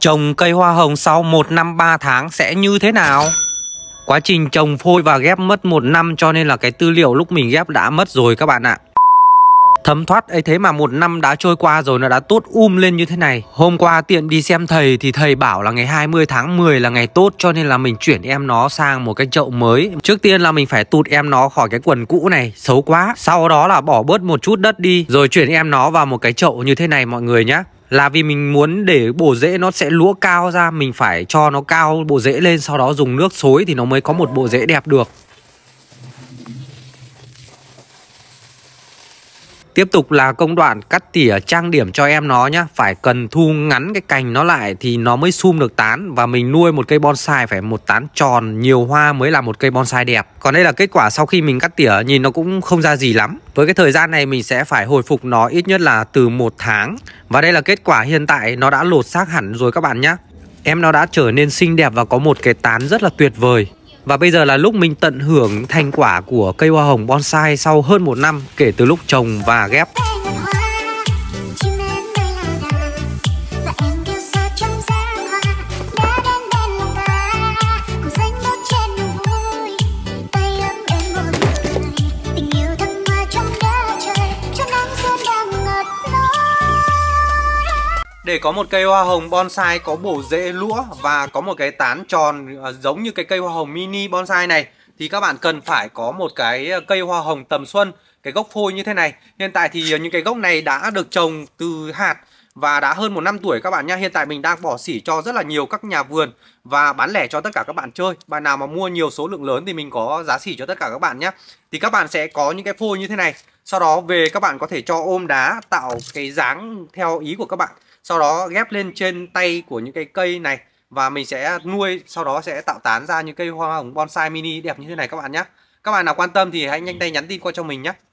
Trồng cây hoa hồng sau 1 năm 3 tháng sẽ như thế nào? Quá trình trồng phôi và ghép mất 1 năm cho nên là cái tư liệu lúc mình ghép đã mất rồi các bạn ạ. Thấm thoát ấy thế mà một năm đã trôi qua rồi nó đã tốt um lên như thế này Hôm qua tiện đi xem thầy thì thầy bảo là ngày 20 tháng 10 là ngày tốt Cho nên là mình chuyển em nó sang một cái chậu mới Trước tiên là mình phải tụt em nó khỏi cái quần cũ này Xấu quá Sau đó là bỏ bớt một chút đất đi Rồi chuyển em nó vào một cái chậu như thế này mọi người nhé là vì mình muốn để bộ rễ nó sẽ lúa cao ra mình phải cho nó cao bộ rễ lên sau đó dùng nước xối thì nó mới có một bộ rễ đẹp được Tiếp tục là công đoạn cắt tỉa trang điểm cho em nó nhá Phải cần thu ngắn cái cành nó lại thì nó mới sum được tán Và mình nuôi một cây bonsai phải một tán tròn nhiều hoa mới là một cây bonsai đẹp Còn đây là kết quả sau khi mình cắt tỉa nhìn nó cũng không ra gì lắm Với cái thời gian này mình sẽ phải hồi phục nó ít nhất là từ một tháng Và đây là kết quả hiện tại nó đã lột xác hẳn rồi các bạn nhá Em nó đã trở nên xinh đẹp và có một cái tán rất là tuyệt vời và bây giờ là lúc mình tận hưởng thành quả của cây hoa hồng bonsai sau hơn một năm kể từ lúc trồng và ghép. Để có một cây hoa hồng bonsai có bổ rễ lũa và có một cái tán tròn à, giống như cái cây hoa hồng mini bonsai này thì các bạn cần phải có một cái à, cây hoa hồng tầm xuân, cái gốc phôi như thế này. Hiện tại thì à, những cái gốc này đã được trồng từ hạt và đã hơn một năm tuổi các bạn nhé Hiện tại mình đang bỏ xỉ cho rất là nhiều các nhà vườn và bán lẻ cho tất cả các bạn chơi. Bạn nào mà mua nhiều số lượng lớn thì mình có giá xỉ cho tất cả các bạn nhé. Thì các bạn sẽ có những cái phôi như thế này. Sau đó về các bạn có thể cho ôm đá tạo cái dáng theo ý của các bạn sau đó ghép lên trên tay của những cái cây này và mình sẽ nuôi sau đó sẽ tạo tán ra những cây hoa hồng bonsai mini đẹp như thế này các bạn nhé các bạn nào quan tâm thì hãy nhanh ừ. tay nhắn tin qua cho mình nhé